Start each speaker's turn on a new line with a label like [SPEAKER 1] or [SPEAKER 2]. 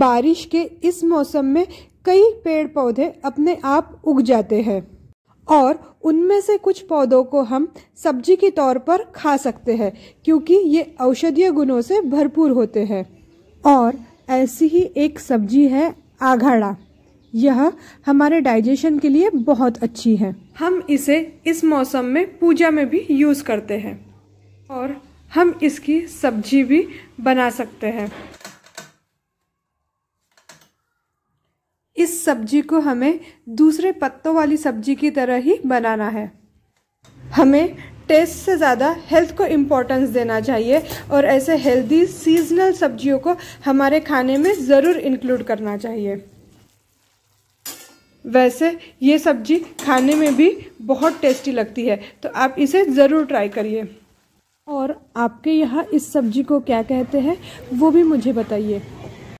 [SPEAKER 1] बारिश के इस मौसम में कई पेड़ पौधे अपने आप उग जाते हैं और उनमें से कुछ पौधों को हम सब्जी के तौर पर खा सकते हैं क्योंकि ये औषधीय गुणों से भरपूर होते हैं और ऐसी ही एक सब्जी है आघाड़ा यह हमारे डाइजेशन के लिए बहुत अच्छी है हम इसे इस मौसम में पूजा में भी यूज़ करते हैं और हम इसकी सब्जी भी बना सकते हैं इस सब्जी को हमें दूसरे पत्तों वाली सब्जी की तरह ही बनाना है हमें टेस्ट से ज़्यादा हेल्थ को इम्पोर्टेंस देना चाहिए और ऐसे हेल्दी सीजनल सब्जियों को हमारे खाने में ज़रूर इंक्लूड करना चाहिए वैसे ये सब्जी खाने में भी बहुत टेस्टी लगती है तो आप इसे ज़रूर ट्राई करिए और आपके यहाँ इस सब्जी को क्या कहते हैं वो भी मुझे बताइए